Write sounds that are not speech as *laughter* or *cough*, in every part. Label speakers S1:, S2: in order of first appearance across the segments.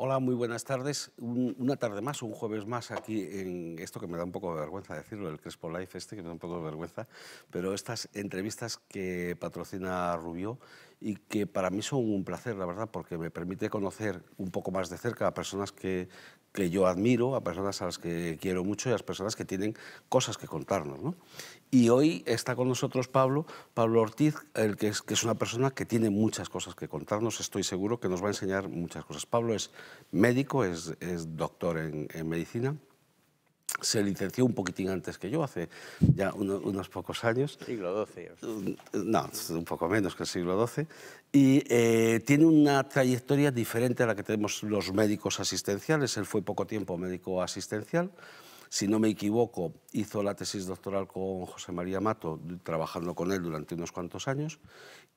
S1: Hola, muy buenas tardes. una tarde más, un jueves más aquí en esto que me da un poco de vergüenza decirlo, el Crespo Life este, que me da un poco de vergüenza, pero estas entrevistas que patrocina Rubio y que para mí son un placer, la verdad, porque me permite conocer un poco más de cerca a personas que, que yo admiro, a personas a las que quiero mucho y a las personas que tienen cosas que contarnos. ¿no? Y hoy está con nosotros Pablo, Pablo Ortiz, el que es, una persona que tiene muchas cosas que contarnos, estoy seguro que nos va a enseñar muchas cosas. Pablo es médico, es, doctor en, medicina, se licenció un poquitín antes que yo, hace ya unos pocos años. Siglo XII. Mm, no, un poco menos que el siglo XII. Y eh, tiene una trayectoria diferente a la que tenemos los médicos asistenciales. Él fue poco tiempo médico asistencial si no me equivoco, hizo la tesis doctoral con José María Mato, trabajando con él durante unos cuantos años.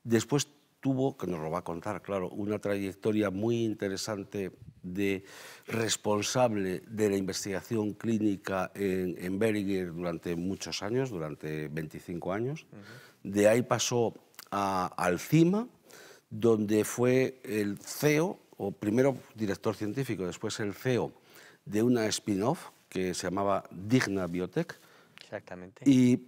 S1: Después tuvo, que nos lo va a contar, claro, una trayectoria muy interesante de responsable de la investigación clínica en, en durante muchos años, durante 25 años. De ahí pasó a Alcima, donde fue el CEO, o primero director científico, después el CEO de una spin-off que se llamaba Digna Biotech. Exactamente. Y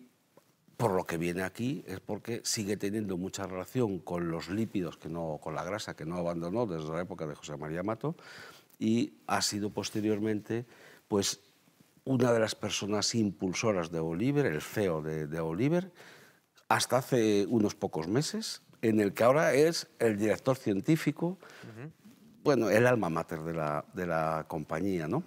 S1: por lo que viene aquí es porque sigue teniendo mucha relación con los lípidos, que no, con la grasa que no abandonó desde la época de José María Mato, y ha sido posteriormente pues, una de las personas impulsoras de Oliver, el CEO de, Oliver, hasta hace unos pocos meses, en el que ahora es el director científico, bueno, el alma mater de la, de la compañía, ¿no?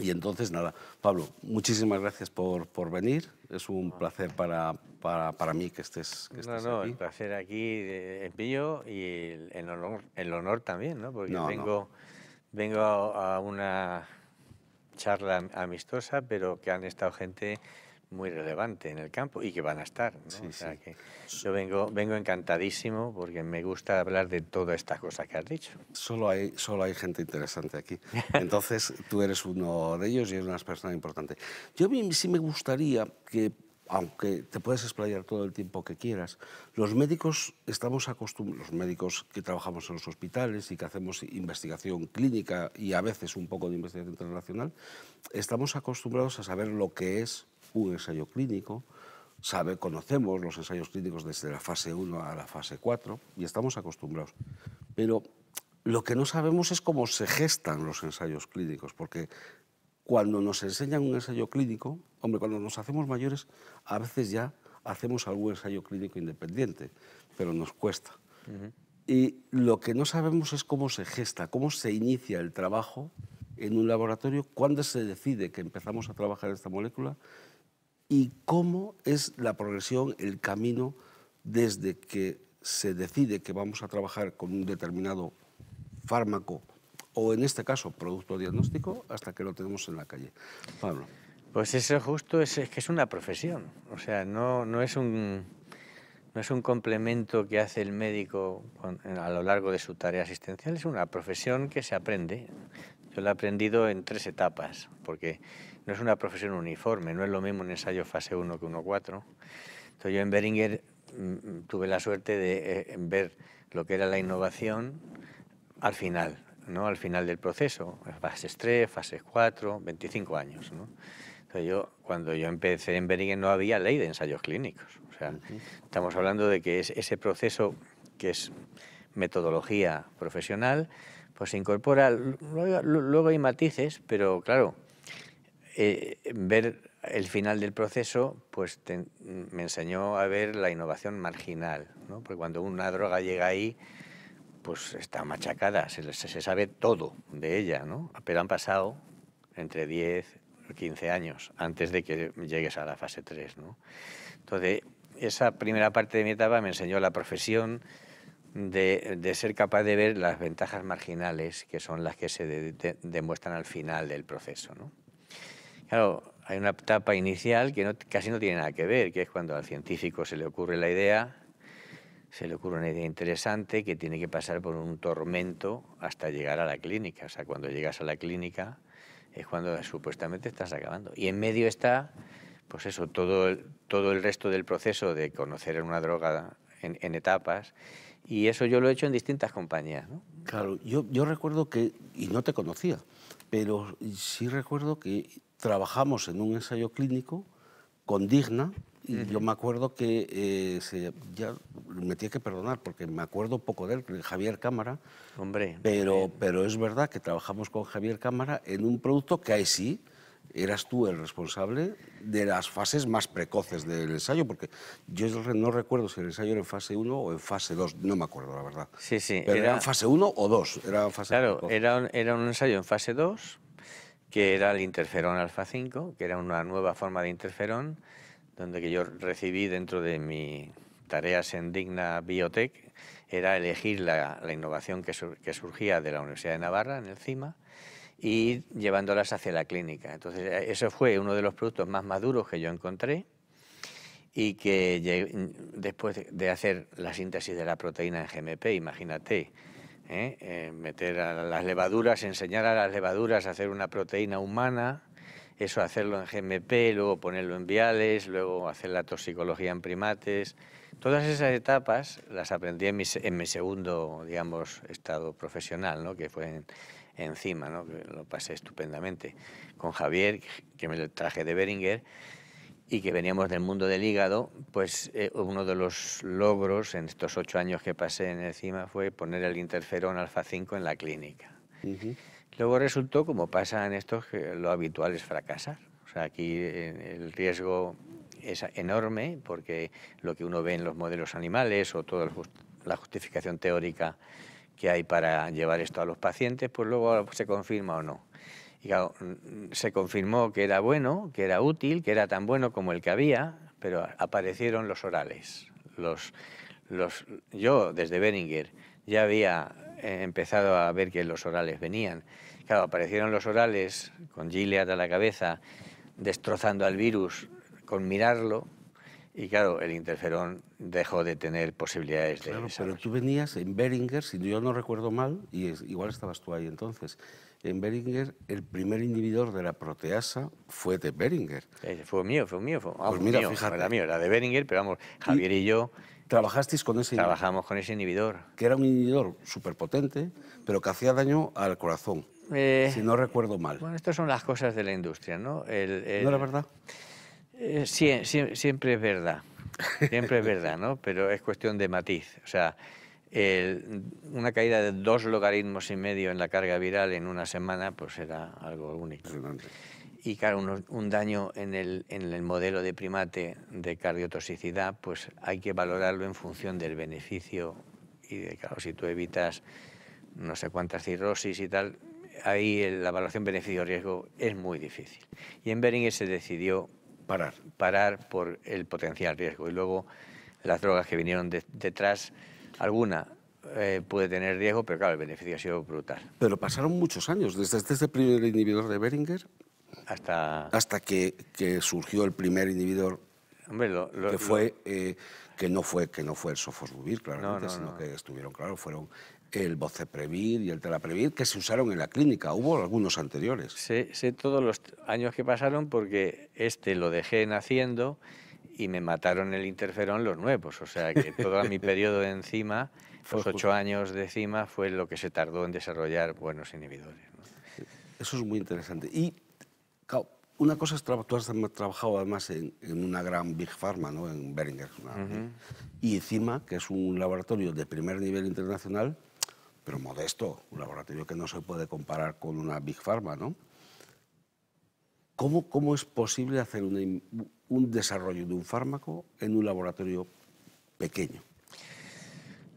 S1: Y entonces, nada, Pablo, muchísimas gracias por, venir. Es un placer para, para, mí que estés, que no, no, el
S2: placer aquí en eh, Pillo y el, honor, también, ¿no? Porque vengo, a una charla amistosa, pero que han estado gente muy relevante en el campo y que van a estar. yo vengo, vengo
S1: encantadísimo porque me gusta hablar de todas estas cosas que has dicho. Solo hay, solo hay gente interesante aquí. *laughs* Entonces tú eres uno de ellos y eres una persona importante. Yo sí me gustaría que, aunque te puedes explayar todo el tiempo que quieras, los médicos estamos acostumbrados, los médicos que trabajamos en los hospitales y que hacemos investigación clínica y a veces un poco de investigación internacional, estamos acostumbrados a saber lo que es un ensayo clínico, sabe, conocemos los ensayos clínicos desde la fase 1 a la fase 4 y estamos acostumbrados. Pero lo que no sabemos es cómo se gestan los ensayos clínicos, porque cuando nos enseñan un ensayo clínico, hombre, cuando nos hacemos mayores, a veces ya hacemos algún ensayo clínico independiente, pero nos cuesta. Y lo que no sabemos es cómo se gesta, cómo se inicia el trabajo en un laboratorio, cuándo se decide que empezamos a trabajar esta molécula y cómo es la progresión, el camino desde que se decide que vamos a trabajar con un determinado fármaco o en este caso producto diagnóstico hasta que lo tenemos en la calle. Pablo. Pues eso justo
S2: es, que es una profesión, o sea, no, no, es un, no es un complemento que hace el médico a lo largo de su tarea asistencial, es una profesión que se aprende. Yo la he aprendido en tres etapas, porque no es una profesión uniforme, no es lo mismo un ensayo fase 1 que 1.4. Entonces yo en Beringer mm, mm, tuve la suerte de eh, ver lo que era la innovación al final, ¿no? al final del proceso, fases 3, fases 4, 25 años. Entonces yo, cuando yo empecé en Beringer no había ley de ensayos clínicos. O sea, estamos hablando de que ese proceso que es metodología profesional, pues se incorpora, luego hay matices, pero claro, eh, ver el final del proceso pues mm, me enseñó a ver la innovación marginal, porque cuando una droga llega ahí, pues está machacada, se, sabe todo de ella, ¿no? pero han pasado entre 10, 15 años antes de que llegues a la fase 3. ¿no? Entonces, esa primera parte de mi etapa me enseñó la profesión de, ser capaz de ver las ventajas marginales, que son las que se demuestran al final del proceso. ¿no? Claro, hay una etapa inicial que casi no tiene nada que ver, que es cuando al científico se le ocurre la idea, se le ocurre una idea interesante que tiene que pasar por un tormento hasta llegar a la clínica. O sea, cuando llegas a la clínica es cuando supuestamente estás acabando. Y en medio está, pues eso, todo el, todo el resto del proceso de conocer una droga en, en etapas. Y eso yo lo he hecho en distintas compañías. ¿no?
S1: Claro, yo, yo recuerdo que, y no te conocía, pero sí recuerdo que trabajamos en un ensayo clínico con Digna, y yo me acuerdo que eh, se, ya me tiene que perdonar porque me acuerdo poco de él, Javier Cámara. Hombre. Pero, pero es verdad que trabajamos con Javier Cámara en un producto que ahí sí eras tú el responsable de las fases más precoces del ensayo, porque yo no recuerdo si el ensayo era en fase 1 o en fase 2, no me acuerdo la verdad. Sí, sí. era, en fase 1 o 2, era Claro,
S2: era era un ensayo en fase 2 que era el interferón alfa 5, que era una nueva forma de interferón, donde que yo recibí dentro de mi tareas en Digna Biotech, era elegir la, innovación que, que, surgía de la Universidad de Navarra, en el CIMA, y llevándolas hacia la clínica. Entonces, eh, eso fue uno de los productos más maduros que yo encontré y que después de hacer la síntesis de la proteína en GMP, imagínate, ¿eh? Eh, meter a las levaduras, enseñar a las levaduras a hacer una proteína humana, eso hacerlo en GMP, luego ponerlo en viales, luego hacer la toxicología en primates. Todas esas etapas las aprendí en mi, segundo, digamos, estado profesional, ¿no? que fue encima, ¿no? que lo pasé estupendamente con Javier, que me lo traje de Beringer y que veníamos del mundo del hígado, pues eh, uno de los logros en estos ocho años que pasé en encima fue poner el interferón alfa 5 en la clínica. Luego resultó, como pasa en estos, que lo habitual es fracasar. O sea, aquí eh, el riesgo es enorme porque lo que uno ve en los modelos animales o toda la justificación teórica que hay para llevar esto a los pacientes, pues luego se confirma o no. Y claro, mm, mm, se confirmó que era bueno, que era útil, que era tan bueno como el que había, pero aparecieron los orales. Los, los, yo, desde Beringer, ya había eh, empezado a ver que los orales venían. Claro, aparecieron los orales con Gilead a la cabeza, destrozando al virus
S1: con mirarlo, y claro, el interferón dejó de tener posibilidades de Pero tú venías en Beringer, si yo no recuerdo mal, y igual estabas tú ahí entonces, en Beringer, el primer inhibidor de la proteasa fue de Beringer. Eh, fue mío,
S2: fue mío. Fue, pues mira, fíjate. Era mío, era de Beringer, pero vamos, Javier y, yo... Trabajasteis con ese inhibidor. Trabajamos con ese inhibidor.
S1: Que era un inhibidor súper potente, pero que hacía daño al corazón,
S2: eh, si no recuerdo mal. Bueno, estas son las cosas de la industria, ¿no? ¿No era verdad? Eh, siempre, siempre es verdad, siempre es verdad, ¿no? Pero es cuestión de matiz, o sea una caída de dos logaritmos y medio en la carga viral en una semana, pues era algo único. Y claro, un, daño en el, en el, modelo de primate de cardiotoxicidad, pues hay que valorarlo en función del beneficio. Y de, claro, si tú evitas no sé cuántas cirrosis y tal, ahí la evaluación beneficio-riesgo es muy difícil. Y en Beringer se decidió parar. parar por el potencial riesgo. Y luego las drogas que vinieron detrás alguna eh, puede tener riesgo, pero claro, el beneficio ha sido brutal.
S1: Pero pasaron muchos años, desde, este primer inhibidor de Beringer hasta, hasta que, surgió el primer inhibidor que fue eh, que no fue que no fue el sofosbuvir, claramente, sino que estuvieron claro, fueron el boceprevir y el telaprevir que se usaron en la clínica. Hubo algunos anteriores. sé todos los
S2: años que pasaron porque este lo dejé naciendo y me mataron el interferón los nuevos. O sea que todo mi *laughs* periodo de encima, los ocho años de encima, fue lo que se tardó en desarrollar buenos inhibidores.
S1: Eso es muy interesante. Y una cosa es, que tú has trabajado además en, una gran Big Pharma, ¿no? en Beringer, y encima que es un laboratorio de primer nivel internacional, pero modesto, un laboratorio que no se puede comparar con una Big Pharma, ¿no? ¿Cómo, cómo es posible hacer una, un desarrollo de un fármaco en un laboratorio pequeño?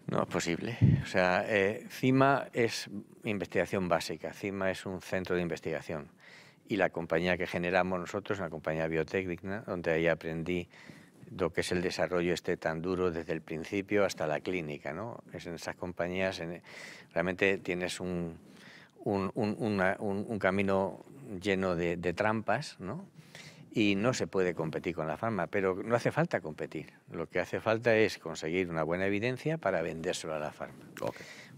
S2: No es posible. O sea, eh, CIMA es investigación básica. CIMA es un centro de investigación. Y la compañía que generamos nosotros, una compañía biotécnica, donde ahí aprendí lo que es el desarrollo este tan duro desde el principio hasta la clínica. ¿no? Es en esas compañías realmente tienes un, camino lleno de, de trampas, ¿no? y no se puede competir con la farma, pero no hace falta competir. Lo que hace falta es conseguir una buena evidencia para vendérselo a la farma.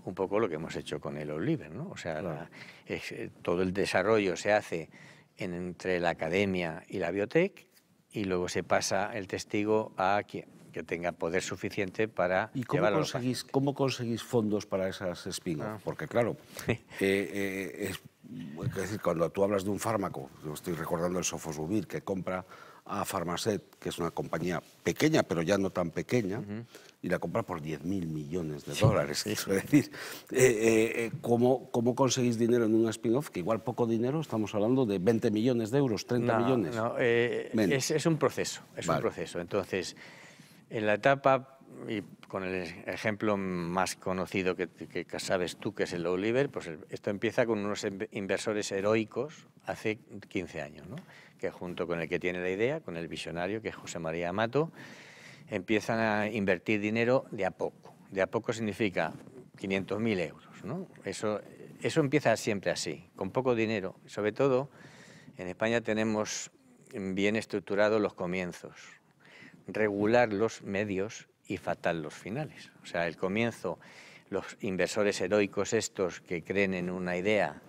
S2: Un poco lo que hemos hecho con el Oliver, ¿no? O sea, eh, todo el desarrollo se hace entre la academia y la biotech y luego se pasa el testigo a quien que tenga poder suficiente para ¿Y cómo conseguís,
S1: cómo conseguís fondos para esas espigas? Ah. Porque claro, *laughs* eh, eh, es decir, cuando tú hablas de un fármaco, yo estoy recordando el sofosbuvir que compra a Pharmacet, que es una compañía pequeña, pero ya no tan pequeña, y la compra por 10.000 millones de dólares. Es decir, eh, eh, eh, ¿cómo, conseguís dinero en un spin-off? Que igual poco dinero, estamos hablando de 20 millones de euros, 30 millones.
S2: es, un proceso, es un proceso. Entonces, en la etapa y con el ejemplo más conocido que, sabes tú, que es el Oliver, pues esto empieza con unos inversores heroicos hace 15 años, que junto con el que tiene la idea, con el visionario, que es José María Amato, empiezan a invertir dinero de a poco. De a poco significa 500.000 euros. Eso, eso empieza siempre así, con poco dinero. Sobre todo, en España tenemos bien estructurados los comienzos regular los medios y fatal los finales. O sea, el comienzo, los inversores heroicos estos que creen en una idea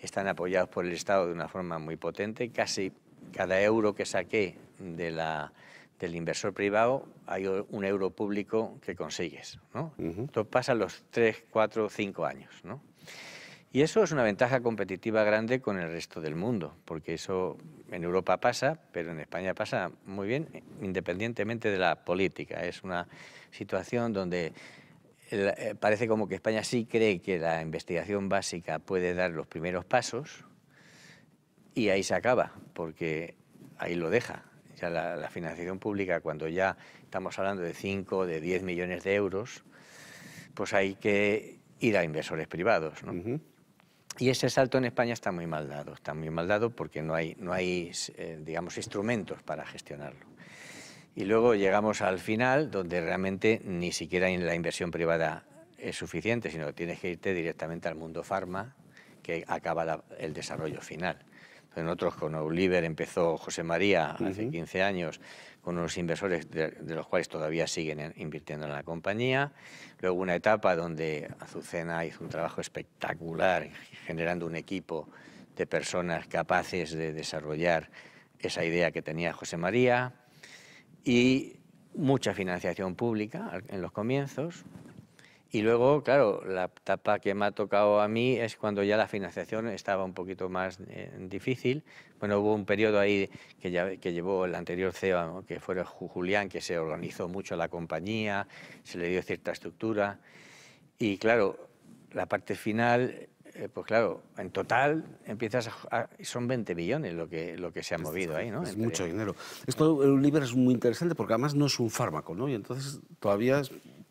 S2: están apoyados por el Estado de una forma muy potente. Casi cada euro que saqué de la, del inversor privado hay un euro público que consigues. ¿no? Esto pasa los 3, 4, 5 años. ¿no? Y eso es una ventaja competitiva grande con el resto del mundo, porque eso en Europa pasa, pero en España pasa muy bien, independientemente de la política. Es una situación donde eh, parece como que España sí cree que la investigación básica puede dar los primeros pasos y ahí se acaba, porque ahí lo deja. Ya la, financiación pública, cuando ya estamos hablando de 5, de 10 millones de euros, pues hay que ir a inversores privados. ¿no? Y ese salto en España está muy mal dado, está muy mal dado porque no hay, no hay eh, digamos, instrumentos para gestionarlo. Y luego llegamos al final, donde realmente ni siquiera la inversión privada es suficiente, sino que tienes que irte directamente al mundo farma, que acaba el desarrollo final. En otros, con Oliver empezó José María hace 15 años con unos inversores de, los cuales todavía siguen invirtiendo en la compañía. Luego una etapa donde Azucena hizo un trabajo espectacular generando un equipo de personas capaces de desarrollar esa idea que tenía José María y mucha financiación pública en los comienzos, y luego, claro, la etapa que me ha tocado a mí es cuando ya la financiación estaba un poquito más eh, difícil. Bueno, hubo un periodo ahí que, ya, que llevó el anterior CEO, que fue Julián, que se organizó mucho la compañía, se le dio cierta estructura. Y claro, la parte final, eh, pues claro, en total empiezas son 20 millones lo que, lo que se ha movido ahí, ¿no? Es mucho dinero. Esto,
S1: el eh, libro es muy interesante porque además no es un fármaco, ¿no? Y entonces todavía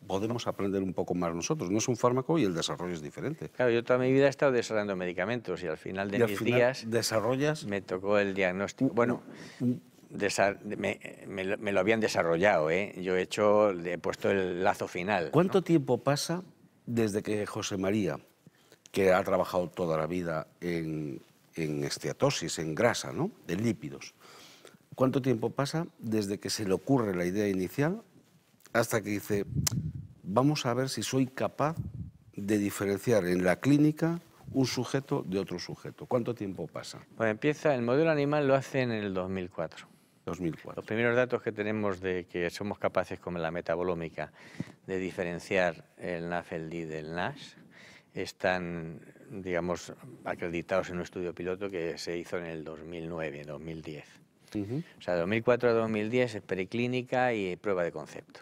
S1: podemos aprender un poco más nosotros. No es un fármaco y el desarrollo es diferente.
S2: Claro, yo toda mi vida he estado desarrollando medicamentos y al final de mis días... desarrollas... Me tocó el diagnóstico. Bueno, me, lo habían desarrollado, ¿eh? Yo he hecho, he puesto el lazo final.
S1: ¿Cuánto tiempo pasa desde que José María, que ha trabajado toda la vida en, en esteatosis, en grasa, ¿no? De lípidos. ¿Cuánto tiempo pasa desde que se le ocurre la idea inicial hasta que dice, vamos a ver si soy capaz de diferenciar en la clínica un sujeto de otro sujeto. ¿Cuánto tiempo pasa?
S2: empieza, el modelo animal lo hace en el 2004. 2004. Los primeros datos que tenemos de que somos capaces como la metabolómica de diferenciar el NAFLD del NASH están, digamos, acreditados en un estudio piloto que se hizo en el 2009, 2010. O sea, 2004 a 2010 es preclínica y prueba de concepto.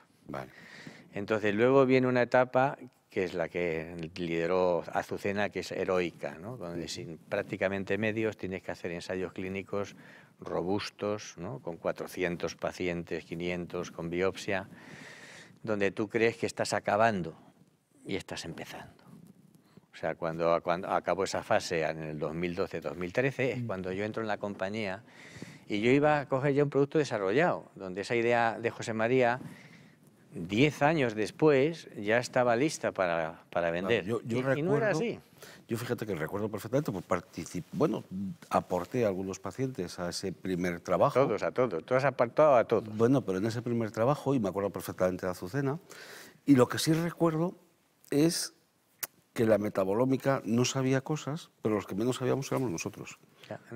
S2: Entonces luego viene una etapa que es la que lideró Azucena, que es heroica, donde sin prácticamente medios tienes que hacer ensayos clínicos robustos, con 400 pacientes, 500 con biopsia, donde tú crees que estás acabando y estás empezando. O sea, cuando, cuando acabó esa fase en el 2012-2013 es mm. cuando yo entro en la compañía y yo iba a coger ya un producto desarrollado, donde esa idea de José María Diez años después ya
S1: estaba lista para, vender. yo, y, no era así. Yo fíjate que recuerdo perfectamente, pues, bueno, aporté a algunos pacientes a ese primer trabajo. A todos, a todos. Tú has apartado a todos. Bueno, pero en ese primer trabajo, y me acuerdo perfectamente de Azucena, y lo que sí recuerdo es que la metabolómica no sabía cosas, pero los que menos sabíamos éramos nosotros.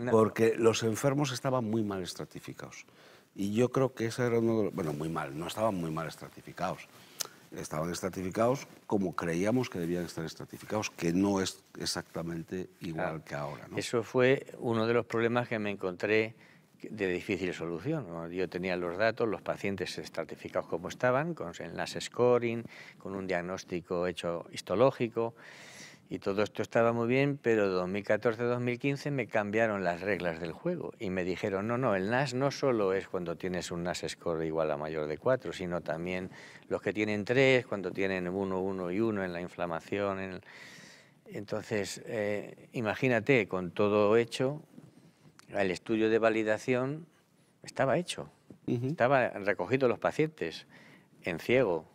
S1: Porque los enfermos estaban muy mal estratificados. Y yo creo que ese era uno de los, Bueno, muy mal, no estaban muy mal estratificados. Estaban estratificados como creíamos que debían estar estratificados, que no es exactamente igual que ahora.
S2: Eso fue uno de los problemas que me encontré de difícil solución. Yo tenía los datos, los pacientes estratificados como estaban, con las scoring, con un diagnóstico hecho histológico. Y todo esto estaba muy bien, pero 2014-2015 me cambiaron las reglas del juego y me dijeron, no, no, el NAS no solo es cuando tienes un NAS score igual a mayor de 4, sino también los que tienen 3, cuando tienen 1, 1 y 1 en la inflamación. Entonces, eh, imagínate, con todo hecho, el estudio de validación estaba hecho, estaba recogido los pacientes en ciego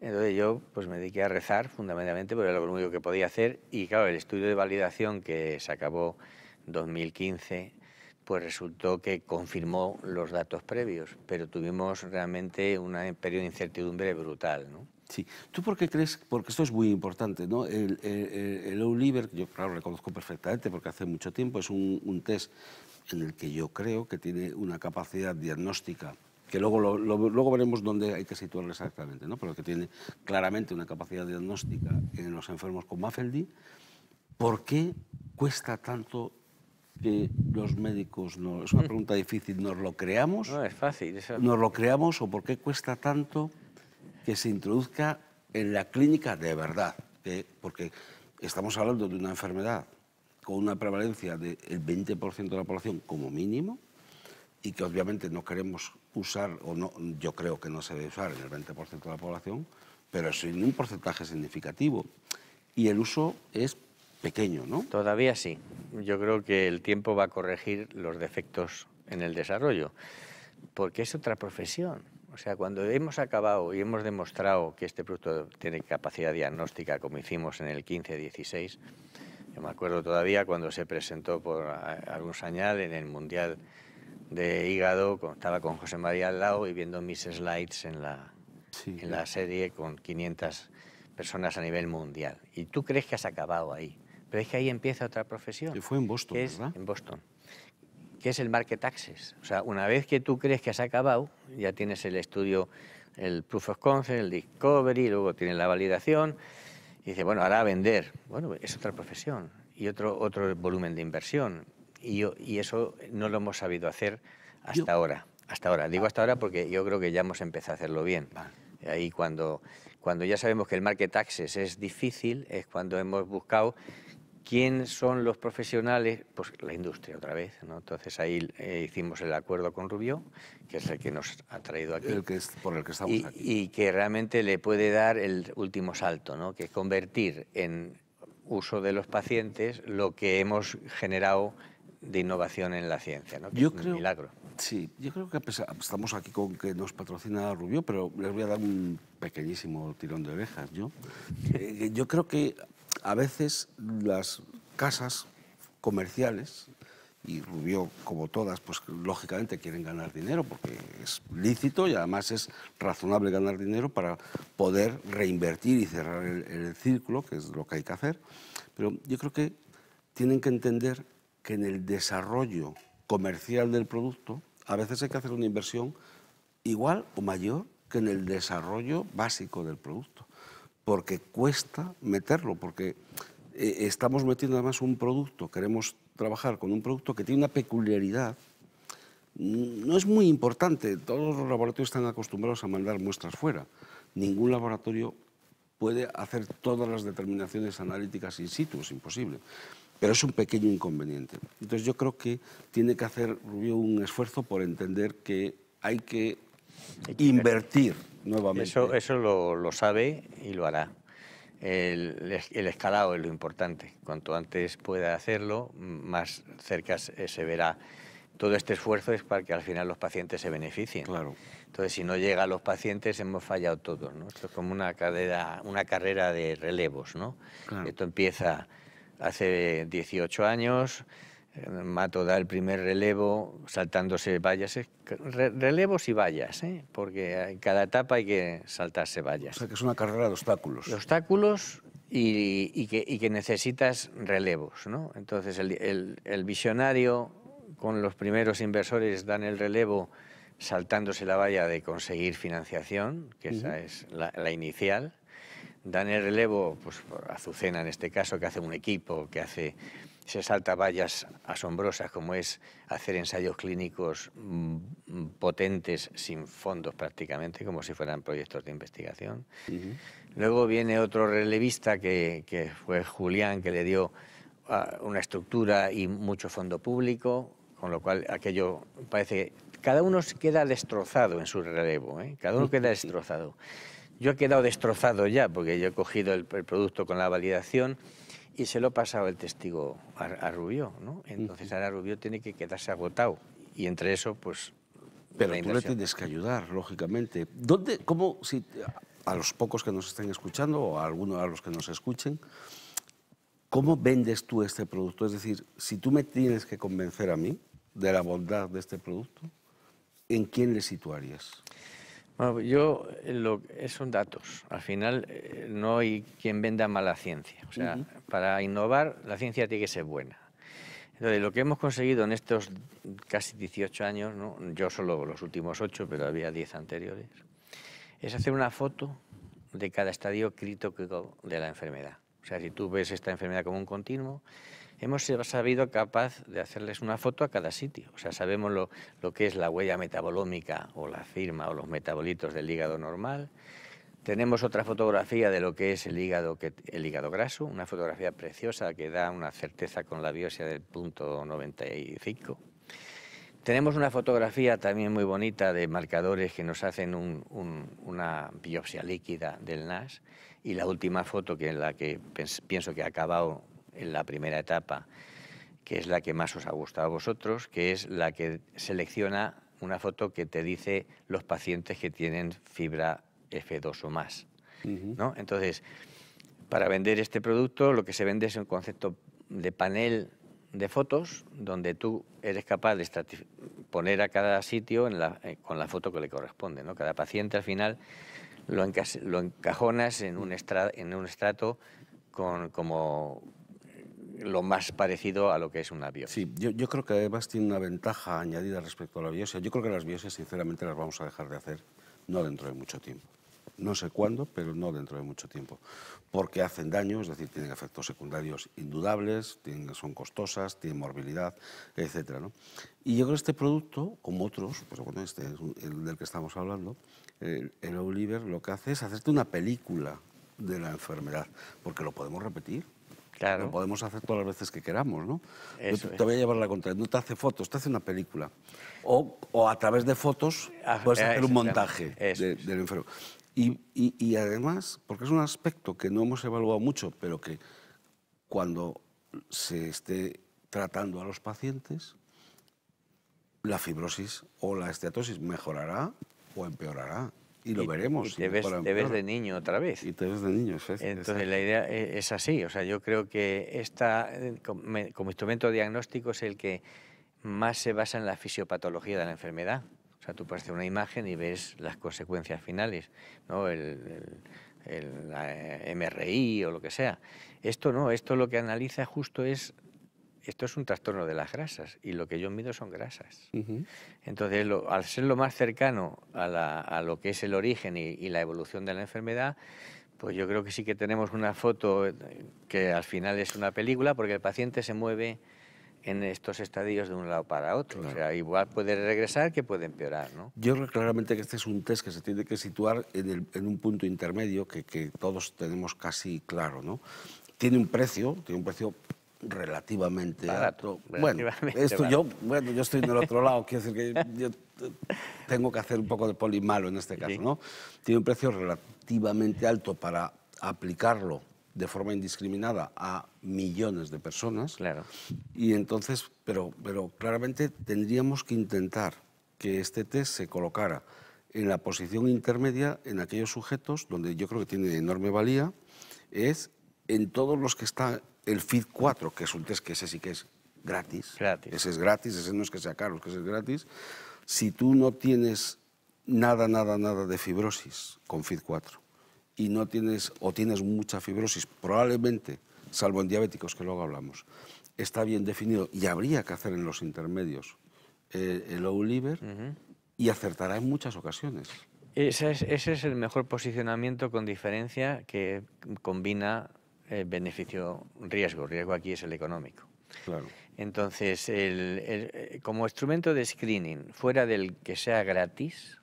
S2: entonces yo pues me dediqué a rezar fundamentalmente porque era lo único que podía hacer y claro, el estudio de validación que se acabó 2015 pues resultó que confirmó los datos previos, pero tuvimos realmente un periodo de incertidumbre brutal. ¿no? Sí. ¿Tú por
S1: qué crees? Porque esto es muy importante, ¿no? El, el, el Oliver, yo claro lo reconozco perfectamente porque hace mucho tiempo, es un, un test en el que yo creo que tiene una capacidad diagnóstica que luego, luego veremos dónde hay que situarla exactamente, ¿no? pero que tiene claramente una capacidad diagnóstica en los enfermos con Maffeldi, ¿por qué cuesta tanto que los médicos no... Es una mm. pregunta difícil, ¿nos lo creamos? No,
S2: es fácil. ¿Nos lo
S1: creamos o por qué cuesta tanto que se introduzca en la clínica de verdad? porque estamos hablando de una enfermedad con una prevalencia del 20% de la población como mínimo, y que obviamente no queremos usar, o no, yo creo que no se debe usar en el 20% de la población, pero es un porcentaje significativo. Y el uso es pequeño, ¿no? Todavía sí.
S2: Yo creo que el tiempo va a corregir los defectos en el desarrollo, porque es otra profesión. O sea, cuando hemos acabado y hemos demostrado que este producto tiene capacidad diagnóstica, como hicimos en el 15-16, yo me acuerdo todavía cuando se presentó por algún señal en el Mundial de hígado, estaba con José María al lado y viendo mis slides en la, en la serie con 500 personas a nivel mundial. Y tú crees que has acabado ahí, pero es que ahí empieza otra profesión. y fue en Boston, que es, ¿verdad? En Boston, que es el market access. O sea, una vez que tú crees que has acabado, ya tienes el estudio, el proof of concept, el discovery, luego tienes la validación, y dices, bueno, ahora a vender. Bueno, es otra profesión y otro, otro volumen de inversión y, eso no lo hemos sabido hacer hasta ahora. Hasta ahora. Digo hasta ahora porque yo creo que ya hemos empezado a hacerlo bien. Ahí cuando, cuando ya sabemos que el market access es difícil, es cuando hemos buscado quién son los profesionales, pues la industria otra vez. ¿no? Entonces ahí eh, hicimos el acuerdo con Rubio, que es el que nos ha traído aquí. El por el que estamos y, aquí. Y que realmente le puede dar el último salto, ¿no? que es convertir en uso de los pacientes lo que hemos generado de innovación en la ciencia, ¿no? Que yo es un creo,
S1: milagro. Sí, yo creo que estamos aquí con que nos patrocina Rubio, pero les voy a dar un pequeñísimo tirón de orejas. Yo, eh, yo creo que a veces las casas comerciales y Rubio, como todas, pues lógicamente quieren ganar dinero porque es lícito y además es razonable ganar dinero para poder reinvertir y cerrar el, el círculo, que es lo que hay que hacer. Pero yo creo que tienen que entender que en el desarrollo comercial del producto a veces hay que hacer una inversión igual o mayor que en el desarrollo básico del producto, porque cuesta meterlo, porque eh, estamos metiendo además un producto, queremos trabajar con un producto que tiene una peculiaridad, mm, no es muy importante, todos los laboratorios están acostumbrados a mandar muestras fuera, ningún laboratorio puede hacer todas las determinaciones analíticas in situ, es imposible. Pero es un pequeño inconveniente. Entonces yo creo que tiene que hacer Rubio un esfuerzo por entender que hay que invertir nuevamente. Eso,
S2: eso lo, sabe y lo hará. El, escalado es lo importante. Cuanto antes pueda hacerlo, más cerca se verá. Todo este esfuerzo es para que al final los pacientes se beneficien. Entonces, si no llega a los pacientes, hemos fallado todos. ¿no? Esto es como una carrera, una carrera de relevos. ¿no? Esto empieza hace 18 años. Eh, Mato da el primer relevo saltándose vallas, relevos y vallas, ¿eh? porque en cada etapa hay que saltarse vallas. O sea que es una carrera de obstáculos. De obstáculos y, que, necesitas relevos. ¿no? Entonces el, visionario con los primeros inversores dan el relevo saltándose la valla de conseguir financiación, que esa es la inicial dan el relevo, pues Azucena en este caso, que hace un equipo, que hace, se salta vallas asombrosas, como es hacer ensayos clínicos mm, potentes sin fondos prácticamente, como si fueran proyectos de investigación. Luego viene otro relevista que, fue Julián, que le dio ah, una estructura y mucho fondo público, con lo cual aquello parece... Cada uno queda destrozado en su relevo, ¿eh? cada uno queda destrozado. Yo he quedado destrozado ya, porque yo he cogido el, producto con la validación y se lo ha pasado el testigo a, Rubio, ¿no? Entonces ahora Rubio tiene que quedarse agotado. Y entre eso, pues... Pero tú le tienes
S1: que ayudar, lógicamente. ¿Dónde, cómo, si a los pocos que nos estén escuchando o a algunos a los que nos escuchen, ¿cómo vendes tú este producto? Es decir, si tú me tienes que convencer a mí de la bondad de este producto, ¿en quién le situarías?
S2: Bueno, pues yo eh, lo, son datos. Al final eh, no hay quien venda mala ciencia. O sea, para innovar la ciencia tiene que ser buena. Entonces, lo que hemos conseguido en estos casi 18 años, ¿no? yo solo los últimos 8, pero había 10 anteriores, es hacer una foto de cada estadio crítico de la enfermedad. O sea, si tú ves esta enfermedad como un continuo, hemos sabido capaz de hacerles una foto a cada sitio. O sea, sabemos lo, que es la huella metabolómica o la firma o los metabolitos del hígado normal. Tenemos otra fotografía de lo que es el hígado, graso, una fotografía preciosa que da una certeza con la biopsia del punto 95. Tenemos una fotografía también muy bonita de marcadores que nos hacen una biopsia líquida del NAS y la última foto que en la que pienso que ha acabado en la primera etapa, que es la que más os ha gustado a vosotros, que es la que selecciona una foto que te dice los pacientes que tienen fibra F2 o más. ¿no? Entonces, para vender este producto lo que se vende es un concepto de panel de fotos donde tú eres capaz de poner a cada sitio eh, con la foto que le corresponde. ¿no? Cada paciente al final lo, encajonas en un, en un estrato con, como lo más parecido a lo
S1: que es una biopsia. Sí, yo, creo que además tiene una ventaja añadida respecto a la biopsia. Yo creo que las biopsias, sinceramente, las vamos a dejar de hacer no dentro de mucho tiempo. No sé cuándo, pero no dentro de mucho tiempo. Porque hacen daño, es decir, tienen efectos secundarios indudables, son costosas, tienen morbilidad, etc. Y yo creo que este producto, como otros, pues este el del que estamos hablando, el Oliver lo que hace es hacerte una película de la enfermedad, porque lo podemos repetir. Lo podemos hacer todas las veces que queramos, ¿no? Yo te, voy a llevar la contra, No te hace fotos, te hace una película. O, a través de fotos ah, puedes eh, hacer un montaje del enfermo. Y, y, además, porque es un aspecto que no hemos evaluado mucho, pero que cuando se esté tratando a los pacientes, la fibrosis o la esteatosis mejorará o empeorará y lo veremos. Y te, ves, de
S2: niño otra vez. Y te ves de niño, es, Entonces la idea e, es así, o sea, yo creo que esta, eh, como instrumento diagnóstico es el que más se basa en la fisiopatología de la enfermedad. O sea, tú puedes una imagen y ves las consecuencias finales, ¿no? El, MRI o lo que sea. Esto no, esto lo que analiza justo es esto es un trastorno de las grasas y lo que yo mido son grasas. Entonces, al ser lo más cercano a, lo que es el origen y, la evolución de la enfermedad, pues yo creo que sí que tenemos una foto eh, que al final es una película porque el paciente se mueve en estos estadios de un lado para otro. O sea, igual puede regresar que puede empeorar, ¿no?
S1: Yo creo claramente que este es un test que se tiene que situar en, un punto intermedio que, que todos tenemos casi claro, ¿no? Tiene un precio, tiene un precio relativamente alto, bueno, esto yo, bueno, yo estoy el otro lado, quiero decir que *laughs* yo tengo que hacer un poco de poli malo en este caso, ¿no? Tiene un precio relativamente alto para aplicarlo de forma indiscriminada a millones de personas. Claro. Y entonces, pero, pero claramente tendríamos que intentar que este test se colocara en la posición intermedia en aquellos sujetos donde yo creo que tiene enorme valía, es en todos los que están el FID 4, que es un test que ese sí que es gratis. Ese es gratis, ese no es que sea caro, que ese es gratis. Si tú no tienes nada, nada, nada de fibrosis con fit 4 y no tienes o tienes mucha fibrosis, probablemente, salvo en diabéticos que luego hablamos, está bien definido y habría que hacer en los intermedios eh, el Oliver y acertará en muchas ocasiones.
S2: Ese es, ese es, el mejor posicionamiento con diferencia que combina eh, beneficio-riesgo. Riesgo aquí es el económico. Entonces, eh, como instrumento de screening, fuera del que sea gratis,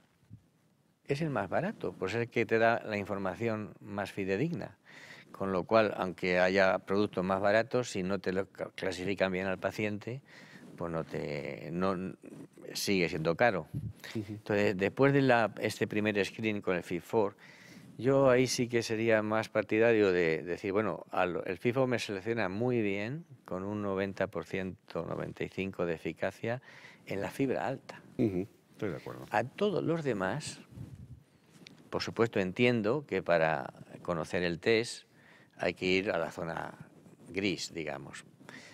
S2: es el más barato, pues es el que te da la información más fidedigna. Con lo cual, aunque haya productos más baratos, si no te lo clasifican bien al paciente, pues no te no sigue siendo caro. Entonces, después de este primer screening con el FIFOR, yo ahí sí que sería más partidario de, decir, bueno, el FIFO me selecciona muy bien, con un 90%, 95% de eficacia, en la fibra alta. Estoy de acuerdo. A todos los demás, por supuesto entiendo que para conocer el test hay que ir a la zona gris, digamos.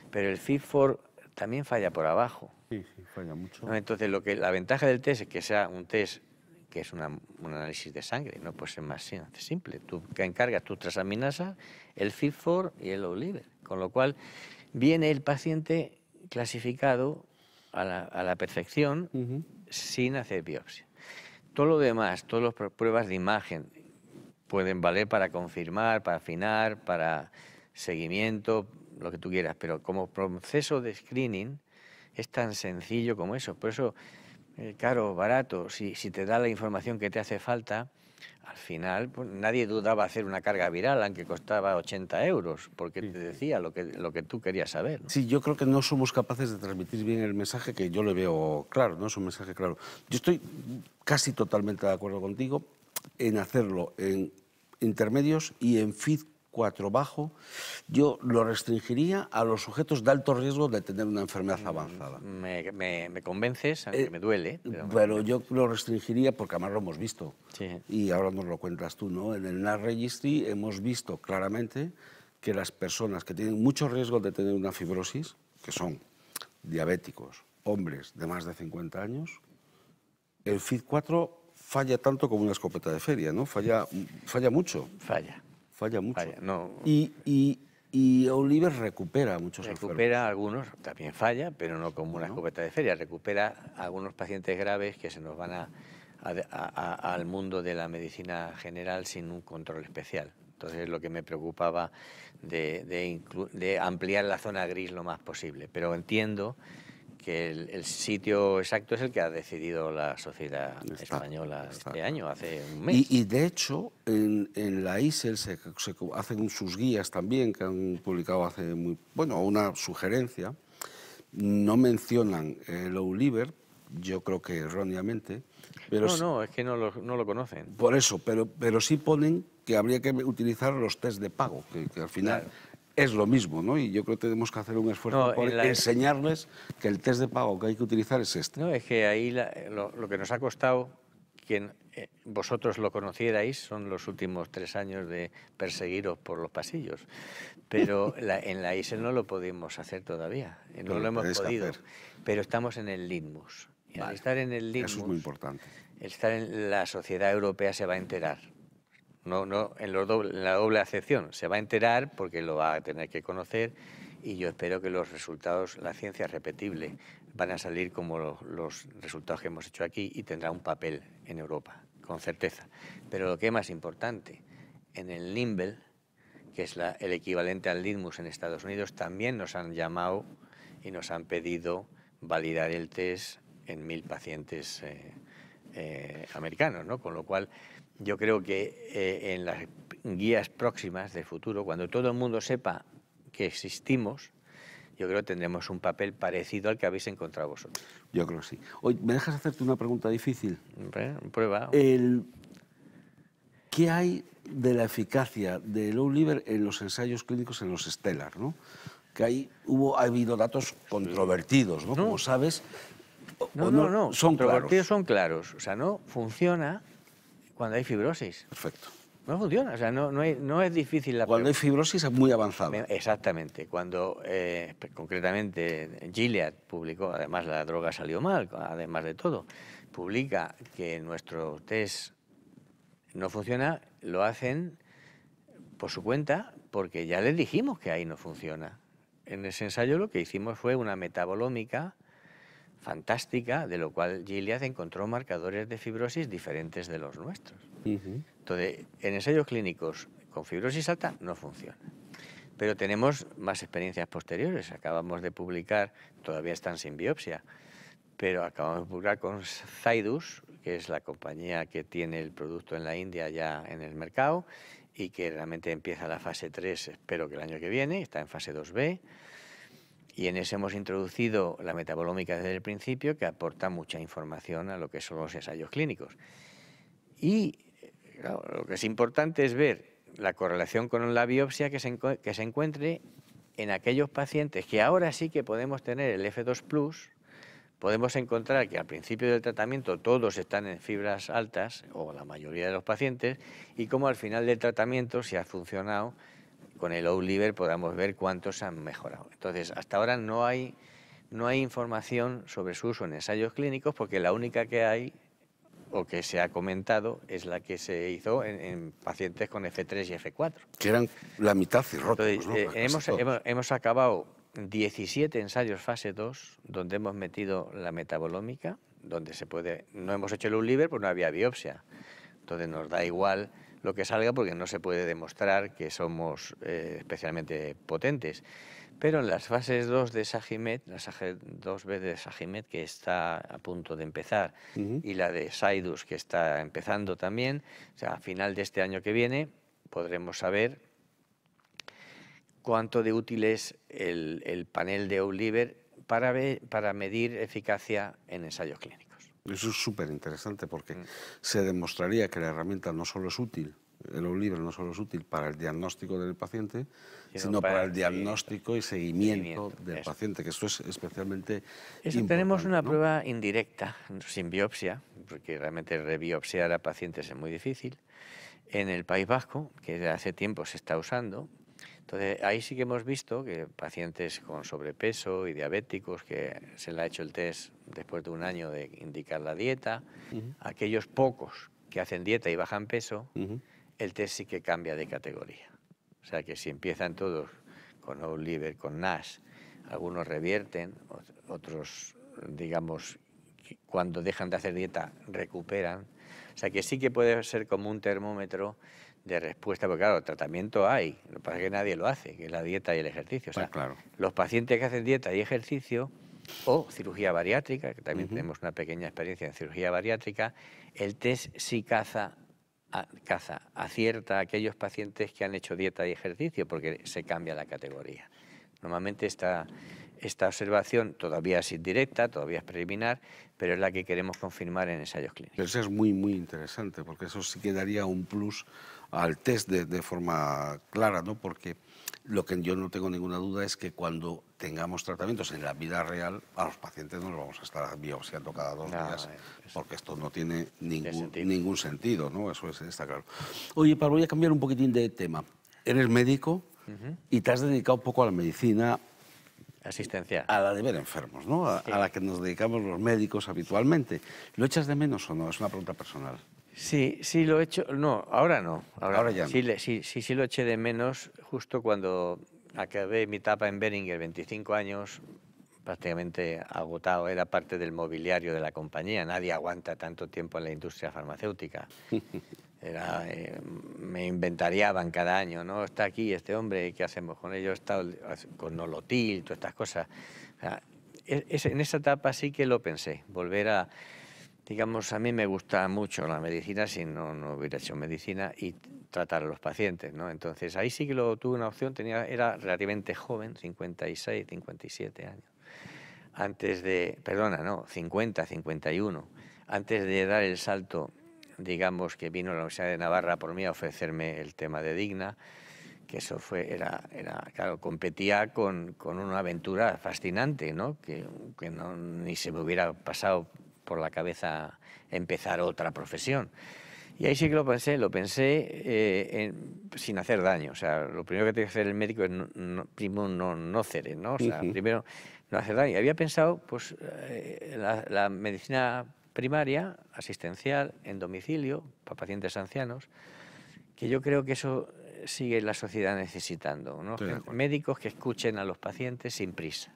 S2: Pero el FIFOR también falla por abajo. Sí, sí, falla mucho. Entonces, lo que, la ventaja del test es que sea un test que es un análisis de sangre, no puede ser más simple. Tú encargas tu trasaminasa, el FIFOR y el Oliver. Con lo cual, viene el paciente clasificado a la, perfección sin hacer biopsia. Todo lo demás, todas las pruebas de imagen pueden valer para confirmar, para afinar, para seguimiento, lo que tú quieras, pero como proceso de screening es tan sencillo como eso. Por eso eh, caro barato, si, te da la información que te hace falta, al final pues, nadie dudaba hacer una carga viral,
S1: aunque costaba 80 euros, porque te decía lo que, lo que tú querías saber. Sí, yo creo que no somos capaces de transmitir bien el mensaje que yo le veo claro, ¿no? Es un mensaje claro. Yo estoy casi totalmente de acuerdo contigo en hacerlo en intermedios y en feed 4 bajo, yo lo restringiría a los sujetos de alto riesgo de tener una enfermedad mm, avanzada.
S2: Me, convences, aunque eh, me duele. Pero,
S1: yo lo restringiría porque además lo hemos visto. Sí. Y ahora nos lo cuentas tú, ¿no? En el NAR Registry hemos visto claramente que las personas que tienen mucho riesgo de tener una fibrosis, que son diabéticos, hombres de más de 50 años, el FID4 falla tanto como una escopeta de feria, ¿no? Falla, falla mucho. Falla. Falla mucho. y, y, Oliver recupera Recupera algunos,
S2: también falla, pero no como una escopeta de feria. Recupera algunos pacientes graves que se nos van a, al mundo de la medicina general sin un control especial. Entonces, lo que me preocupaba de, de, de ampliar la zona gris lo más posible. Pero entiendo que el, sitio exacto es el que ha decidido la sociedad española este año, hace un mes. Y,
S1: de hecho, en, en la ISEL se, hacen sus guías también, que han publicado hace muy... Bueno, una sugerencia. No mencionan el Oliver, yo creo que erróneamente. Pero no,
S2: no, es que no lo, no lo conocen.
S1: Por eso, pero, pero sí ponen que habría que utilizar los test de pago, que, al final es lo mismo, ¿no? Y yo creo que tenemos que hacer un esfuerzo por enseñarles que el test de pago que hay que utilizar es este. No, es que ahí lo, que nos ha costado,
S2: quien eh, vosotros lo conocierais, son los últimos tres años de perseguiros por los pasillos. Pero *laughs* en la ISE no lo podemos hacer todavía, eh, no lo hemos podido. Pero estamos en el litmus. estar en el Eso es muy importante. estar la sociedad europea se va a enterar no, no en, la doble acepción. Se va a enterar porque lo va a tener que conocer y yo espero que los resultados, la ciencia repetible, van a salir como los, resultados que hemos hecho aquí y tendrá un papel en Europa, con certeza. Pero lo que es más importante, en el NIMBLE que es el equivalente al LITMUS en Estados Unidos, también nos han llamado y nos han pedido validar el test en mil pacientes eh, eh, americanos, ¿no? Con lo cual yo creo que eh, en las guías próximas del futuro, cuando todo el mundo sepa que existimos, yo creo que tendremos un papel parecido al que habéis encontrado vosotros.
S1: Yo creo que sí. Hoy, ¿me dejas hacerte una pregunta difícil? Prueba. ¿Qué hay de la eficacia de Low Liver en los ensayos clínicos en los Stellar? ¿no? Que ahí hubo, ha habido datos controvertidos, ¿no? Como sabes. No, no, no, Son controvertidos
S2: son claros. O sea, no funciona cuando hay fibrosis. Perfecto. No funciona, o sea, no, es
S1: difícil la Cuando hay fibrosis es muy avanzado...
S2: Exactamente, cuando eh, concretamente Gilead publicó, además la droga salió mal, además de todo, publica que nuestro test no funciona, lo hacen por su cuenta porque ya les dijimos que ahí no funciona. En ese ensayo lo que hicimos fue una metabolómica fantástica, de lo cual Gilead encontró marcadores de fibrosis diferentes de los nuestros. Entonces, en ensayos clínicos con fibrosis alta no funciona. Pero tenemos más experiencias posteriores. Acabamos de publicar, todavía están sin biopsia, pero acabamos de publicar con Zaidus, que es la compañía que tiene el producto en la India ya en el mercado y que realmente empieza la fase 3, espero que el año que viene, está en fase 2B y en ese hemos introducido la metabolómica desde el principio, que aporta mucha información a lo que son los ensayos clínicos. Y lo que es importante es ver la correlación con la biopsia que se, encuentre en aquellos pacientes que ahora sí que podemos tener el F2 Plus, podemos encontrar que al principio del tratamiento todos están en fibras altas, o la mayoría de los pacientes, y como al final del tratamiento, se ha funcionado, con el Oliver podamos ver cuántos han mejorado. Entonces, hasta ahora no hay, no hay información sobre su uso en ensayos clínicos porque la única que hay o que se ha comentado es la que se hizo en, pacientes con F3 y F4.
S1: Que eran la mitad cirróticos,
S2: eh, hemos, acabado 17 ensayos fase 2 donde hemos metido la metabolómica, donde se puede... No hemos hecho el Oliver porque no había biopsia. Entonces nos da igual lo que salga porque no se puede demostrar que somos eh, especialmente potentes. Pero en las fases 2 de Sajimet, la 2B de Sajimet que está a punto de empezar y la de Saidus que está empezando también, a final de este año que viene podremos saber cuánto de útil es el, panel de Oliver para, para medir eficacia en ensayos clínicos.
S1: Eso es súper interesante porque mm. se demostraría que la herramienta no solo es útil, el olivo no solo es útil para el diagnóstico del paciente, sino, para, el diagnóstico y seguimiento, del paciente, que eso es especialmente si Tenemos una prueba indirecta, sin biopsia, porque realmente
S2: rebiopsiar a pacientes es muy difícil. En el País Vasco, que desde hace tiempo se está usando, entonces, ahí sí que hemos visto que pacientes con sobrepeso y diabéticos que se le ha hecho el test después de un año de indicar la dieta, aquellos pocos que hacen dieta y bajan peso, el test sí que cambia de categoría. O sea que si empiezan todos con Oliver, con NASH, algunos revierten, otros, digamos, cuando dejan de hacer dieta recuperan. O sea que sí que puede ser como un termómetro de respuesta, porque claro, tratamiento hay, lo que pasa es que nadie lo hace, que es la dieta y el ejercicio. O ah, los pacientes que hacen dieta y ejercicio o cirugía bariátrica, que también tenemos una pequeña experiencia en cirugía bariátrica, el test sí caza, caza, acierta a aquellos pacientes que han hecho dieta y ejercicio, porque se cambia la categoría. Normalmente esta observación todavía es indirecta, todavía es preliminar, pero es la que queremos confirmar en ensayos clínicos.
S1: Pero eso es muy, muy interesante, porque eso sí que daría un plus al test de, forma clara, ¿no? Porque lo que yo no tengo ninguna duda es que cuando tengamos tratamientos en la vida real, a los pacientes no los vamos a estar biopsiando cada dos ah, días, eh, pues porque esto no tiene ningún sentido. ningún sentido, ¿no? Eso es, está claro. Oye, Pablo, voy a cambiar un poquitín de tema. Eres médico y te has dedicado un poco a la medicina. Asistencia. A la de ver enfermos, ¿no? a la que nos dedicamos los médicos habitualmente. ¿Lo echas de menos o no? Es una pregunta personal.
S2: Sí, sí lo he hecho. No, ahora no. Ahora, ya. Sí, sí, lo eché de menos justo cuando acabé mi etapa en Beringer, 25 años, prácticamente agotado. Era parte del mobiliario de la compañía. Nadie aguanta tanto tiempo en la industria farmacéutica. *laughs* Eh, me inventariaban cada año, ¿no? Está aquí este hombre, ¿qué hacemos con ellos? Está con Nolotil, todas estas cosas. E, en esa etapa sí que lo pensé, volver a digamos, a mí me gusta mucho la medicina, si no, no hubiera hecho medicina y tratar a los pacientes, ¿no? Entonces, ahí sí que lo tuve una opción, tenía, era relativamente joven, 56, 57 años, antes de, perdona, no, 50, 51, antes de dar el salto, digamos, que vino la Universidad de Navarra por mí a ofrecerme el tema de Digna, que eso fue, era, era claro, competía con, una aventura fascinante, ¿no? Que, que no, ni se me hubiera pasado por la cabeza empezar otra profesión. Y ahí sí que lo pensé, lo pensé eh, sin hacer daño. O sea, lo primero que tiene que hacer el médico es, no, no, primero no hacer daño. había pensado, pues, eh, la, medicina primaria, asistencial, en domicilio, para pacientes ancianos, que yo creo que eso sigue la sociedad necesitando, Médicos que escuchen a los pacientes sin prisa.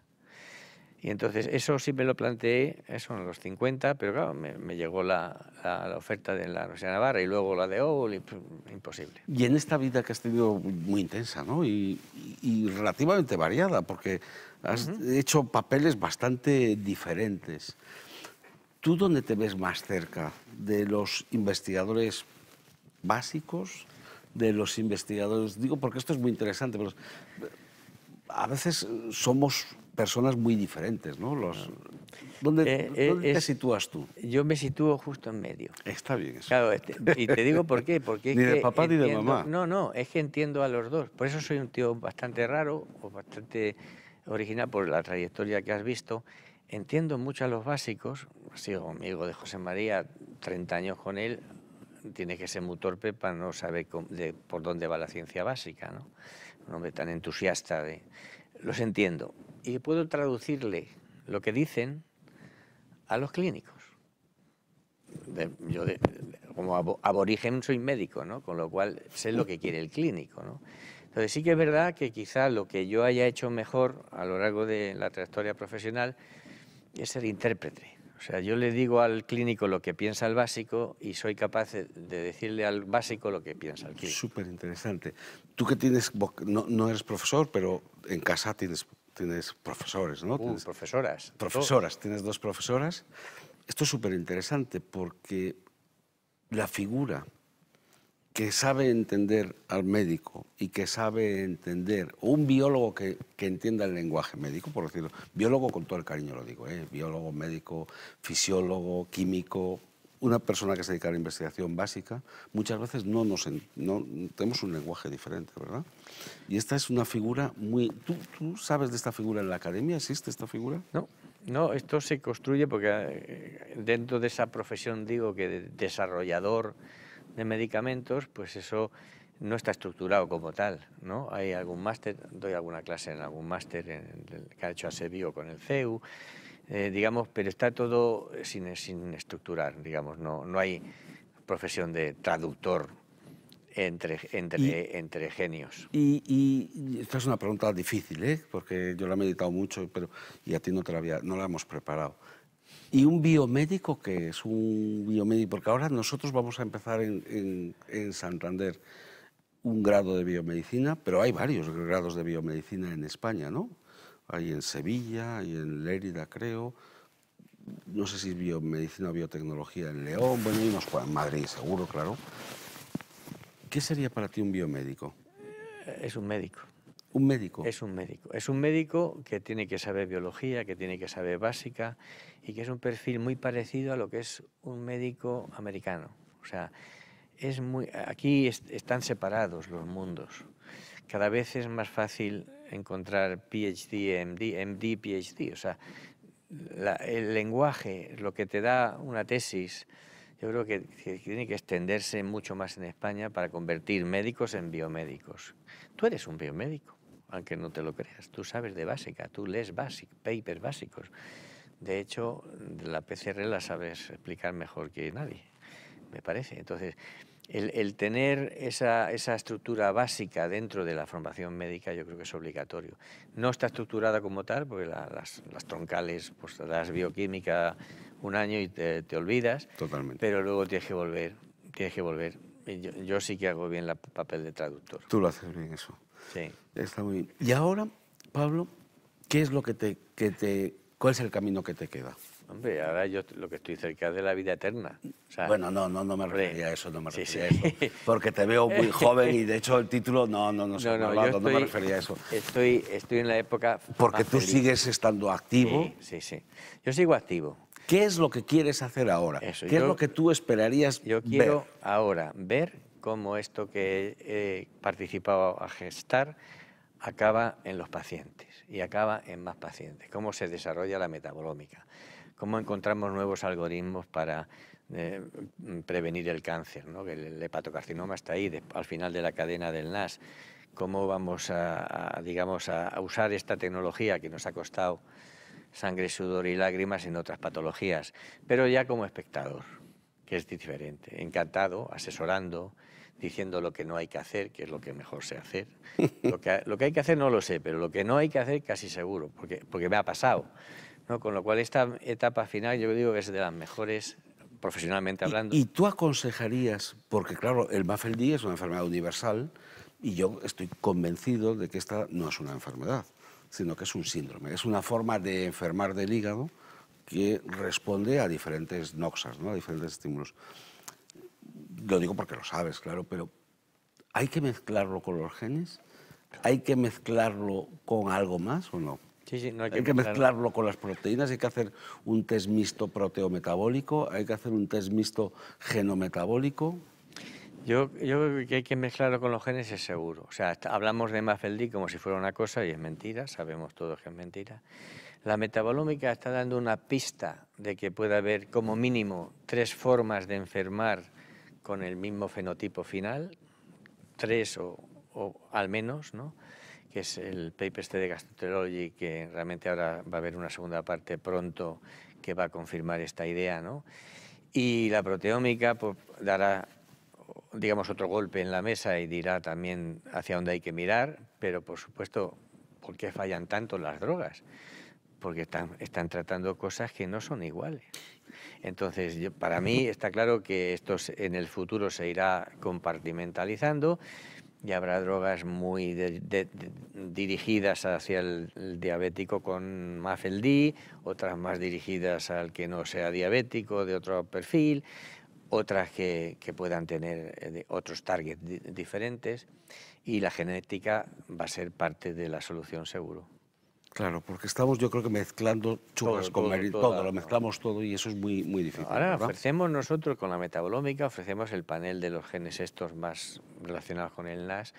S2: Y entonces eso sí me lo planteé, eso en los 50, pero claro, me, llegó la, la, oferta de la Universidad de Navarra y luego la de Owl, imposible.
S1: Y en esta vida que has tenido muy intensa, ¿no? Y, y, relativamente variada, porque has hecho papeles bastante diferentes. ¿Tú dónde te ves más cerca? ¿De los investigadores básicos? ¿De los investigadores? Digo porque esto es muy interesante, pero a veces somos personas muy diferentes, ¿no? Los, eh, eh,
S2: ¿Dónde, te
S1: sitúas tú? Yo me sitúo justo en medio.
S2: Está bien eso. Claro, este, y te digo por qué. Porque ni de papá ni de mamá. No, no, es que entiendo a los dos. Por eso soy un tío bastante raro o bastante original por la trayectoria que has visto. Entiendo mucho a los básicos. Sigo amigo de José María, 30 años con él. Tiene que ser muy torpe para no saber por dónde va la ciencia básica, ¿no? Un hombre tan entusiasta de... Los entiendo, y puedo traducirle lo que dicen a los clínicos. yo como aborigen soy médico, ¿no? Con lo cual sé lo que quiere el clínico, ¿no? Entonces sí que es verdad que quizá lo que yo haya hecho mejor a lo largo de la trayectoria profesional es ser intérprete. O sea, yo le digo al clínico lo que piensa el básico y soy capaz de decirle al básico lo que piensa el clínico.
S1: Súper interesante. Tú que tienes, no, no eres profesor, pero en casa tienes tienes profesores, ¿no? Uh, tienes profesoras. Profesoras, tienes dos profesoras. Esto es súper interesante porque la figura que sabe entender al médico y que sabe entender, un biólogo que, entienda el lenguaje médico, por decirlo, biólogo con todo el cariño lo digo, ¿eh? biólogo, médico, fisiólogo, químico, una persona que se dedica a la investigación básica, muchas veces no nos no, tenemos un lenguaje diferente, ¿verdad? Y esta es una figura muy... ¿Tú, ¿Tú, sabes de esta figura en la academia? ¿Existe esta figura? No,
S2: no, esto se construye porque eh, dentro de esa profesión, digo, que desarrollador de medicamentos, pues eso no está estructurado como tal, ¿no? Hay algún máster, doy alguna clase en algún máster que ha hecho Asebio con el CEU, eh, digamos, pero está todo eh, sin, estructurar, digamos, no, no hay profesión de traductor entre, entre, genios.
S1: Y, esta es una pregunta difícil, ¿eh? porque yo la he meditado mucho pero, y a ti no, te la había, no la hemos preparado. ¿Y un biomédico que es un biomédico? Porque ahora nosotros vamos a empezar en, en, en Santander un grado de biomedicina, pero hay varios grados de biomedicina en España, ¿no? hay en Sevilla, hay en Lérida, creo. No sé si es biomedicina o biotecnología en León, bueno, hay unos en Madrid, seguro, claro. ¿Qué sería para ti un biomédico?
S2: Es un médico. ¿Un médico? Es un médico. Es un médico que tiene que saber biología, que tiene que saber básica y que es un perfil muy parecido a lo que es un médico americano. O sea, es muy, aquí están separados los mundos. Cada vez es más fácil encontrar PhD, MD, MD, PhD. O sea, el lenguaje, lo que te da una tesis, yo creo que, tiene que extenderse mucho más en España para convertir médicos en biomédicos. Tú eres un biomédico, aunque no te lo creas. Tú sabes de básica, tú lees basic, papers básicos. De hecho, la PCR la sabes explicar mejor que nadie, me parece. Entonces, el, tener esa, esa, estructura básica dentro de la formación médica yo creo que es obligatorio. No está estructurada como tal, porque las, las, troncales, pues das bioquímica un año y te, olvidas. Totalmente. Pero luego tienes que volver, tienes que volver. Yo, yo sí que hago bien el papel de traductor.
S1: Tú lo haces bien eso. Sí. Está muy bien. Y ahora, Pablo, ¿qué es lo que te, que te... ¿Cuál es el camino que te queda?
S2: Hombre, ahora yo lo que estoy cerca de la vida eterna. bueno, no, no,
S1: no me refería a eso, no me refería a eso. Porque te veo muy *laughs* joven y de hecho el título no, no, no, no, me refería a eso. Estoy, estoy en la época. Porque tú sigues estando activo. Sí, sí, Yo sigo activo. ¿Qué es lo que quieres hacer ahora? ¿Qué es lo que tú esperarías?
S2: Yo quiero ahora ver cómo esto que he participado a gestar acaba en los pacientes y acaba en más pacientes, cómo se desarrolla la metabolómica cómo encontramos nuevos algoritmos para eh, mm, prevenir el cáncer, ¿no? el, hepatocarcinoma está ahí, al final de la cadena del NAS. Cómo vamos a, digamos, a, usar esta tecnología que nos ha costado sangre, sudor y lágrimas en otras patologías, pero ya como espectador, que es diferente. Encantado, asesorando, diciendo lo que no hay que hacer, que es lo que mejor sé hacer. *laughs* Lo que, lo que hay que hacer no lo sé, pero lo que no hay que hacer casi seguro, porque, porque me ha pasado. ¿no? Con lo cual esta etapa final yo digo que es de las mejores profesionalmente hablando. Y,
S1: tú aconsejarías, porque claro, el MAFLD es una enfermedad universal y yo estoy convencido de que esta no es una enfermedad, sino que es un síndrome, es una forma de enfermar del hígado que responde a diferentes noxas, ¿no? a diferentes estímulos. Lo digo porque lo sabes, claro, pero ¿hay que mezclarlo con los genes? ¿Hay que mezclarlo con algo más o no?
S2: hay, que, mezclarlo
S1: con las proteínas, hay que hacer un test mixto proteometabólico, hay que hacer un test mixto genometabólico.
S2: Yo, creo que hay que mezclarlo con los genes es seguro. O sea, hablamos de Mafeldi como si fuera una cosa y es mentira, sabemos todos que es mentira. La metabolómica está dando una pista de que puede haber como mínimo tres formas de enfermar con el mismo fenotipo final, tres o al menos, ¿no? que es el paper este de Gastroenterology, que realmente ahora va a haber una segunda parte pronto que va a confirmar esta idea, ¿no? Y la proteómica pues, dará, digamos, otro golpe en la mesa y dirá también hacia dónde hay que mirar, pero por supuesto, ¿por qué fallan tanto las drogas? Porque están, tratando cosas que no son iguales. Entonces, para mí está claro que esto en el futuro se irá compartimentalizando y habrá drogas muy dirigidas hacia el, diabético con MAFLD, otras más dirigidas al que no sea diabético, de otro perfil, otras que, que puedan tener eh, otros targets diferentes. Y la genética va a ser parte de la solución seguro.
S1: Claro, porque estamos yo creo que mezclando
S2: chugas con todo, lo mezclamos todo y eso es muy, muy difícil. Ahora ofrecemos nosotros con la metabolómica, ofrecemos el panel de los genes estos más relacionados con el NAS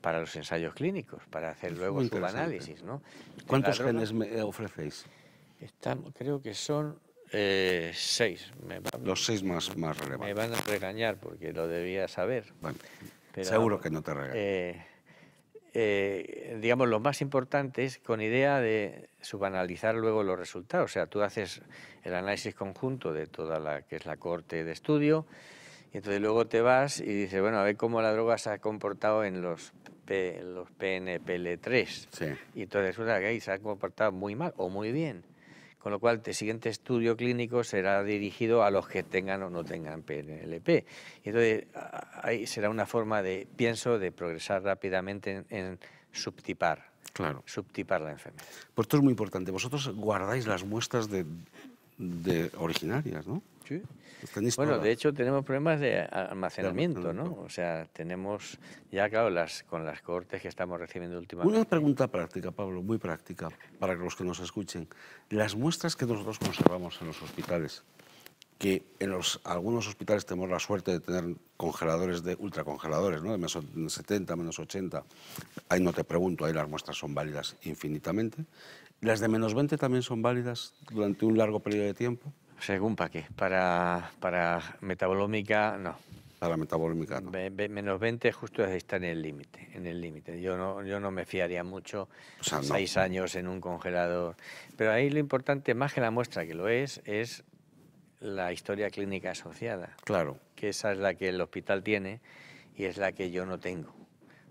S2: para los ensayos clínicos, para hacer luego su análisis. ¿no? ¿Cuántos genes eh, ofrecéis?
S1: Estamos, creo que son
S2: eh, seis. los
S1: seis más, más relevantes.
S2: Me van a regañar porque lo debía saber. seguro que no te regañan. Eh, eh, digamos, lo más importantes con idea de subanalizar luego los resultados. O sea, tú haces el análisis conjunto de toda la que es la corte de estudio, y entonces luego te vas y dices, bueno, a ver cómo la droga se ha comportado en los, los PNPL3. Y entonces resulta que se ha comportado muy mal o muy bien con lo cual el siguiente estudio clínico será dirigido a los que tengan o no tengan PNLP. Y entonces ahí será una forma de, pienso, de progresar rápidamente en,
S1: subtipar. Subtipar la enfermedad. Pues esto es muy importante. Vosotros guardáis las muestras de originarias, ¿no? Bueno, de
S2: hecho tenemos problemas de almacenamiento, ¿no? O sea, tenemos ya, claro, las, con las cortes que estamos recibiendo últimamente. Una
S1: pregunta práctica, Pablo, muy práctica, para los que nos escuchen. Las muestras que nosotros conservamos en los hospitales, que en los, algunos hospitales tenemos la suerte de tener congeladores de ultracongeladores, ¿no? de menos 70, menos 80, ahí no te pregunto, ahí las muestras son válidas infinitamente. ¿Las de menos 20 también son válidas durante un largo periodo de tiempo? Según para qué. Para, para metabolómica,
S2: no. Para metabolómica, no. menos 20 justo está en el límite, en el límite. Yo no, yo no me fiaría mucho O seis años en un congelador. Pero ahí lo importante, más que la muestra que lo es, es la historia clínica asociada, Claro. que esa es la que el hospital tiene y es la que yo no tengo.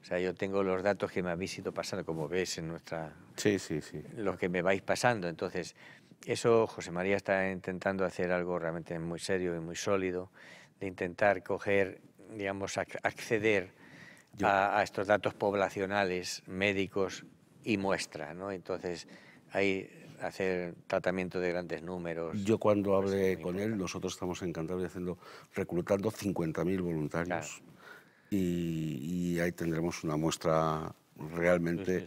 S2: O sea, yo tengo los datos que me habéis ido pasando, como ves en nuestra Sí, sí, sí. los que me vais pasando. Entonces, eso José María está intentando hacer algo realmente muy serio y muy sólido, de intentar coger, digamos, acceder a, estos datos poblacionales, médicos y muestra, ¿no? Entonces, ahí hacer tratamiento
S1: de grandes números. Yo cuando pues, hablé con él, nosotros estamos encantados de haciendo, reclutando 50.000 voluntarios y, ahí tendremos una muestra realmente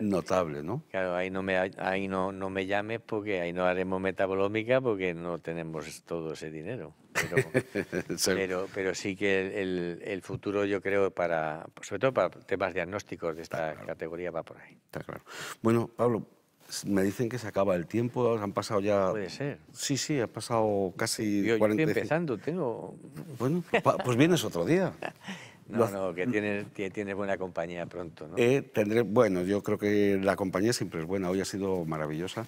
S1: notable, ¿no?
S2: Claro, ahí no me ahí no, no me llames porque ahí no haremos metabolómica porque no tenemos todo ese dinero. Pero, *laughs* sí. Pero, sí que el, el, futuro yo creo para sobre todo para temas diagnósticos
S1: de esta categoría va por ahí. Está claro. Bueno, Pablo, me dicen que se acaba el tiempo, han pasado ya... Puede ser. Sí, sí, ha pasado casi Yo estoy empezando, tengo... Bueno, pues, pues vienes otro día. *laughs*
S2: No, no, que mm. tienes, buena compañía pronto,
S1: ¿no? Eh, tendré, bueno, yo creo que la compañía siempre es buena, hoy ha sido maravillosa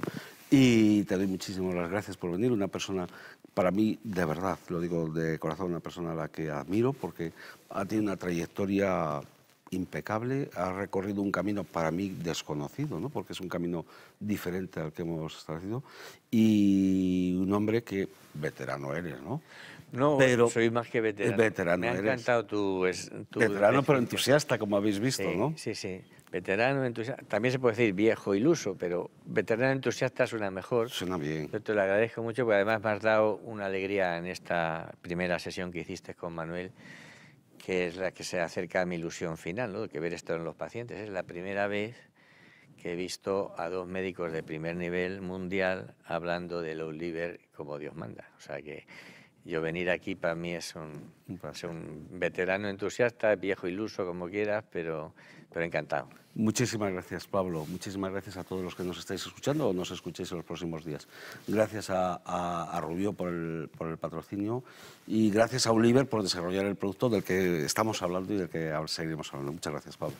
S1: y te doy muchísimas las gracias por venir, una persona, para mí, de verdad, lo digo de corazón, una persona a la que admiro porque ha tenido una trayectoria impecable, ha recorrido un camino para mí desconocido, ¿no? porque es un camino diferente al que hemos establecido, y un hombre que veterano eres, ¿no? No, soy
S2: más que veterano. Me ha encantado tu, Veterano, pero
S1: entusiasta, como habéis visto, ¿no? Sí,
S2: sí. Veterano, entusiasta. También se puede decir viejo, iluso, pero veterano entusiasta suena mejor. Suena bien. Yo te lo agradezco mucho, porque además me has dado una alegría en esta primera sesión que hiciste con Manuel, que es la que se acerca a mi ilusión final, ¿no? Que ver esto en los pacientes. Es la primera vez que he visto a dos médicos de primer nivel mundial hablando de Low liver como Dios manda. O sea que yo venir aquí para mí es un, veterano entusiasta, viejo iluso, como quieras, pero, pero
S1: encantado. Muchísimas gracias, Pablo. Muchísimas gracias a todos los que nos estáis escuchando o nos escuchéis en los próximos días. Gracias a, a Rubio por el, por el, patrocinio y gracias a Oliver por desarrollar el producto del que estamos hablando y del que seguiremos hablando. Muchas gracias, Pablo.